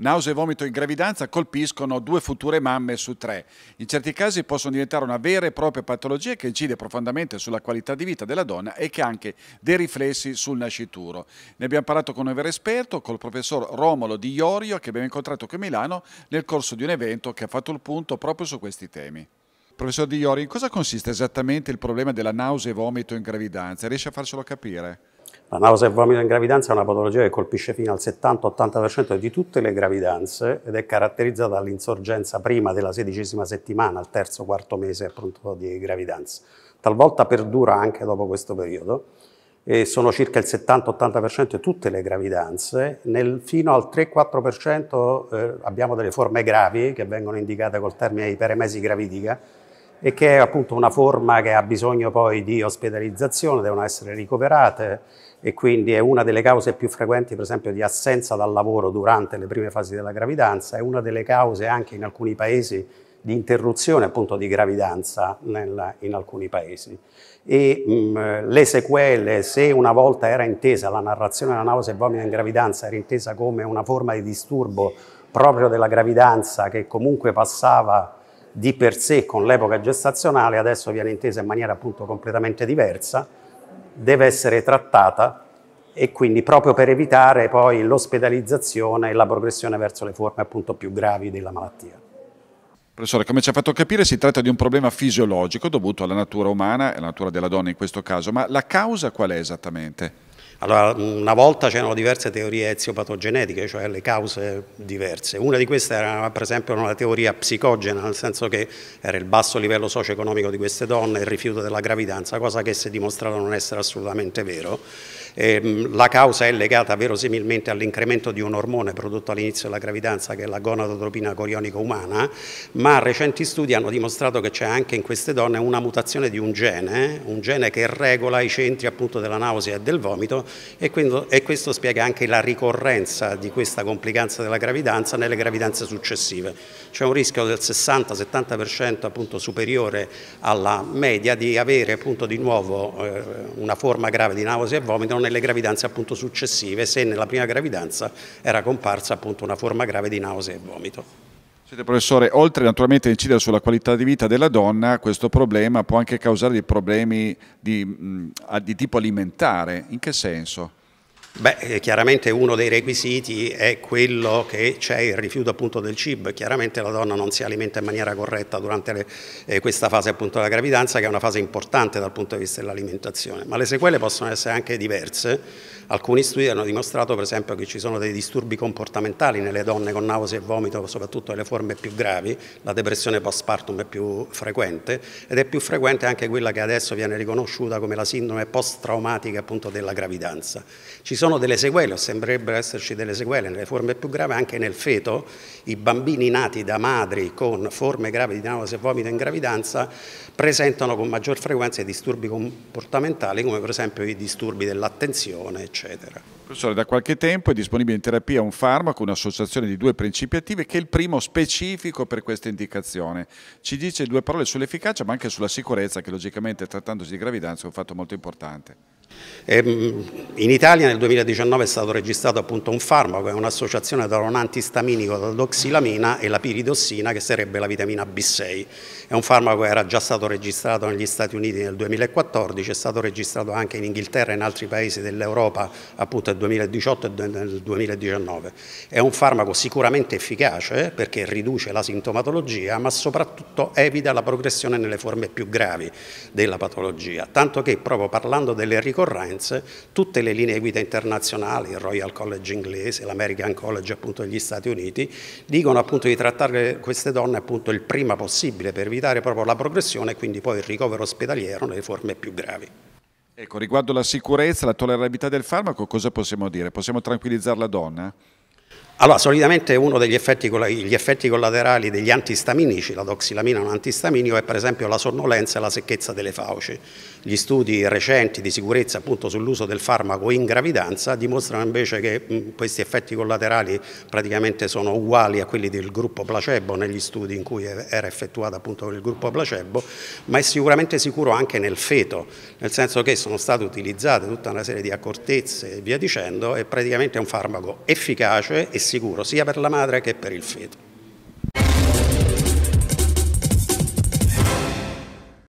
Nausea e vomito in gravidanza colpiscono due future mamme su tre. In certi casi possono diventare una vera e propria patologia che incide profondamente sulla qualità di vita della donna e che ha anche dei riflessi sul nascituro. Ne abbiamo parlato con un vero esperto, col professor Romolo Di Iorio, che abbiamo incontrato qui a Milano nel corso di un evento che ha fatto il punto proprio su questi temi. Professor Di Iorio, in cosa consiste esattamente il problema della nausea e vomito in gravidanza? Riesce a farcelo capire? La nausea e il vomito in gravidanza è una patologia che colpisce fino al 70-80% di tutte le gravidanze ed è caratterizzata dall'insorgenza prima della sedicesima settimana, al terzo quarto mese appunto di gravidanza. Talvolta perdura anche dopo questo periodo e sono circa il 70-80% di tutte le gravidanze, Nel, fino al 3-4% eh, abbiamo delle forme gravi che vengono indicate col termine iperemesi gravidica, e che è appunto una forma che ha bisogno poi di ospedalizzazione, devono essere ricoverate e quindi è una delle cause più frequenti per esempio di assenza dal lavoro durante le prime fasi della gravidanza, è una delle cause anche in alcuni paesi di interruzione appunto di gravidanza nel, in alcuni paesi. E mh, le sequele, se una volta era intesa, la narrazione della nausea e vomito in gravidanza era intesa come una forma di disturbo proprio della gravidanza che comunque passava di per sé con l'epoca gestazionale, adesso viene intesa in maniera appunto completamente diversa, deve essere trattata e quindi proprio per evitare poi l'ospedalizzazione e la progressione verso le forme appunto più gravi della malattia. Professore, come ci ha fatto capire si tratta di un problema fisiologico dovuto alla natura umana e alla natura della donna in questo caso, ma la causa qual è esattamente? Allora, una volta c'erano diverse teorie eziopatogenetiche, cioè le cause diverse. Una di queste era per esempio una teoria psicogena, nel senso che era il basso livello socio-economico di queste donne, il rifiuto della gravidanza, cosa che si è dimostrato non essere assolutamente vero. Ehm, la causa è legata verosimilmente all'incremento di un ormone prodotto all'inizio della gravidanza che è la gonadotropina corionica umana, ma recenti studi hanno dimostrato che c'è anche in queste donne una mutazione di un gene, un gene che regola i centri appunto della nausea e del vomito e, quindi, e questo spiega anche la ricorrenza di questa complicanza della gravidanza nelle gravidanze successive. C'è un rischio del 60-70% appunto superiore alla media di avere appunto di nuovo eh, una forma grave di nausea e vomito delle gravidanze appunto successive, se nella prima gravidanza era comparsa appunto una forma grave di nausea e vomito. Siete professore, oltre naturalmente a incidere sulla qualità di vita della donna, questo problema può anche causare dei problemi di, di tipo alimentare. In che senso? Beh, eh, chiaramente uno dei requisiti è quello che c'è il rifiuto appunto del cibo, chiaramente la donna non si alimenta in maniera corretta durante le, eh, questa fase appunto della gravidanza che è una fase importante dal punto di vista dell'alimentazione, ma le sequele possono essere anche diverse, alcuni studi hanno dimostrato per esempio che ci sono dei disturbi comportamentali nelle donne con nausea e vomito, soprattutto nelle forme più gravi, la depressione postpartum è più frequente ed è più frequente anche quella che adesso viene riconosciuta come la sindrome post-traumatica appunto della gravidanza. Ci sono delle sequele, o sembrerebbero esserci delle sequele, nelle forme più gravi, anche nel feto, i bambini nati da madri con forme gravi di nausea e vomito in gravidanza presentano con maggior frequenza i disturbi comportamentali come per esempio i disturbi dell'attenzione, eccetera. Professore, da qualche tempo è disponibile in terapia un farmaco, un'associazione di due principi attivi, che è il primo specifico per questa indicazione. Ci dice due parole sull'efficacia ma anche sulla sicurezza che logicamente trattandosi di gravidanza è un fatto molto importante. Ehm, in Italia nel 2019 è stato registrato appunto un farmaco, è un'associazione tra un antistaminico, la doxilamina e la piridossina che sarebbe la vitamina B6. È un farmaco che era già stato registrato negli Stati Uniti nel 2014, è stato registrato anche in Inghilterra e in altri paesi dell'Europa appunto nel 2018 e nel 2019. È un farmaco sicuramente efficace eh, perché riduce la sintomatologia ma soprattutto evita la progressione nelle forme più gravi della patologia, tanto che proprio parlando delle ricorrenze ricorrenze tutte le linee guida internazionali, il Royal College inglese, l'American College appunto degli Stati Uniti, dicono appunto di trattare queste donne appunto il prima possibile per evitare proprio la progressione e quindi poi il ricovero ospedaliero nelle forme più gravi. Ecco, riguardo alla sicurezza, alla tollerabilità del farmaco, cosa possiamo dire? Possiamo tranquillizzare la donna? Allora, solitamente uno degli effetti, effetti collaterali degli antistaminici, la doxilamina un antistaminico, è per esempio la sonnolenza e la secchezza delle fauci. Gli studi recenti di sicurezza appunto sull'uso del farmaco in gravidanza dimostrano invece che mh, questi effetti collaterali praticamente sono uguali a quelli del gruppo placebo negli studi in cui era effettuato appunto il gruppo placebo, ma è sicuramente sicuro anche nel feto, nel senso che sono state utilizzate tutta una serie di accortezze e via dicendo è praticamente un farmaco efficace e sicuro sia per la madre che per il feto.